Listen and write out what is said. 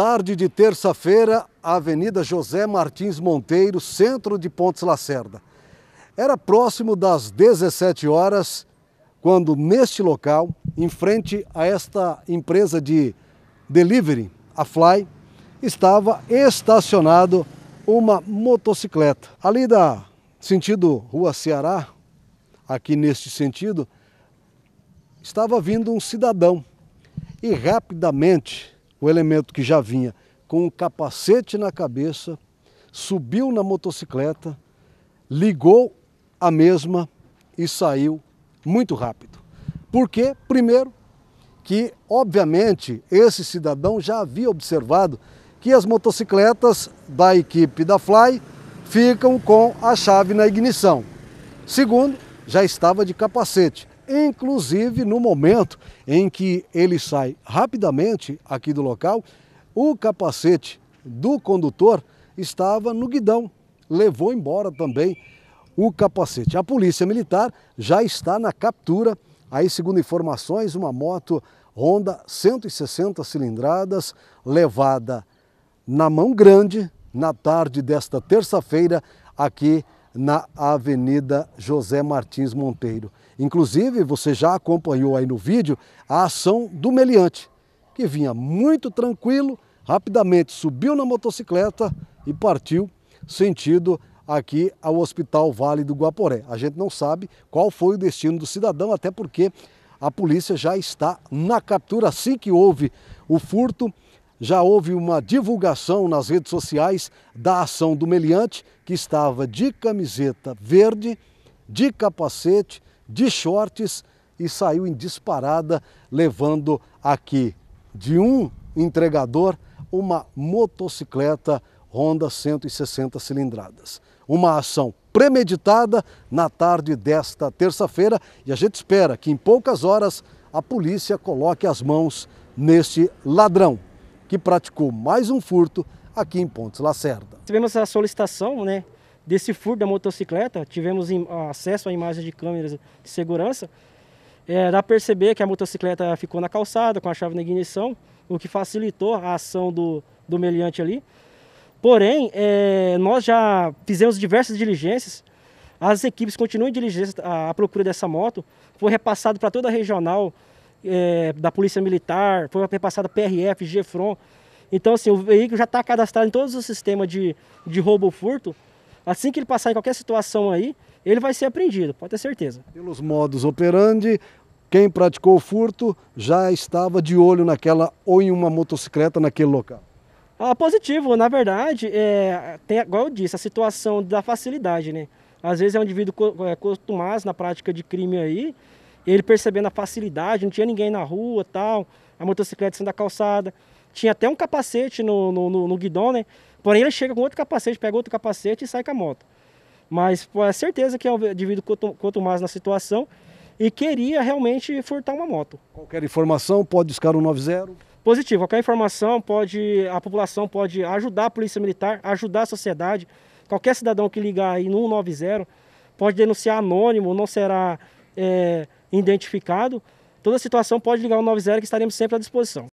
tarde de terça-feira, a Avenida José Martins Monteiro, centro de Pontes Lacerda. Era próximo das 17 horas, quando neste local, em frente a esta empresa de delivery, a Fly, estava estacionado uma motocicleta. Ali da sentido Rua Ceará, aqui neste sentido, estava vindo um cidadão e rapidamente o elemento que já vinha com o capacete na cabeça, subiu na motocicleta, ligou a mesma e saiu muito rápido. Porque, primeiro, que obviamente esse cidadão já havia observado que as motocicletas da equipe da Fly ficam com a chave na ignição. Segundo, já estava de capacete, Inclusive, no momento em que ele sai rapidamente aqui do local, o capacete do condutor estava no guidão, levou embora também o capacete. A polícia militar já está na captura, aí segundo informações, uma moto Honda 160 cilindradas, levada na mão grande na tarde desta terça-feira aqui na Avenida José Martins Monteiro. Inclusive, você já acompanhou aí no vídeo a ação do meliante, que vinha muito tranquilo, rapidamente subiu na motocicleta e partiu sentido aqui ao Hospital Vale do Guaporé. A gente não sabe qual foi o destino do cidadão, até porque a polícia já está na captura assim que houve o furto já houve uma divulgação nas redes sociais da ação do meliante, que estava de camiseta verde, de capacete, de shorts e saiu em disparada, levando aqui de um entregador uma motocicleta Honda 160 cilindradas. Uma ação premeditada na tarde desta terça-feira e a gente espera que em poucas horas a polícia coloque as mãos neste ladrão que praticou mais um furto aqui em Pontes Lacerda. Tivemos a solicitação né, desse furto da motocicleta, tivemos acesso a imagens de câmeras de segurança. É, dá para perceber que a motocicleta ficou na calçada com a chave na ignição, o que facilitou a ação do, do meliante ali. Porém, é, nós já fizemos diversas diligências, as equipes continuam em diligência à procura dessa moto, foi repassado para toda a regional é, da Polícia Militar, foi repassada PRF, GFROM. Então, assim, o veículo já está cadastrado em todos os sistemas de, de roubo furto. Assim que ele passar em qualquer situação aí, ele vai ser apreendido, pode ter certeza. Pelos modos operandi, quem praticou o furto já estava de olho naquela ou em uma motocicleta naquele local. Ah, positivo, na verdade, é, tem, igual eu disse, a situação da facilidade, né? Às vezes é um indivíduo é, acostumado costumado na prática de crime aí, ele percebendo a facilidade, não tinha ninguém na rua tal, a motocicleta sendo da calçada. Tinha até um capacete no, no, no, no guidão, né? Porém, ele chega com outro capacete, pega outro capacete e sai com a moto. Mas com a é certeza que é um indivíduo quanto mais na situação e queria realmente furtar uma moto. Qualquer informação pode buscar o 190? Positivo, qualquer informação pode, a população pode ajudar a Polícia Militar, ajudar a sociedade. Qualquer cidadão que ligar aí no 190 pode denunciar anônimo, não será é, identificado, toda situação pode ligar o 90 que estaremos sempre à disposição.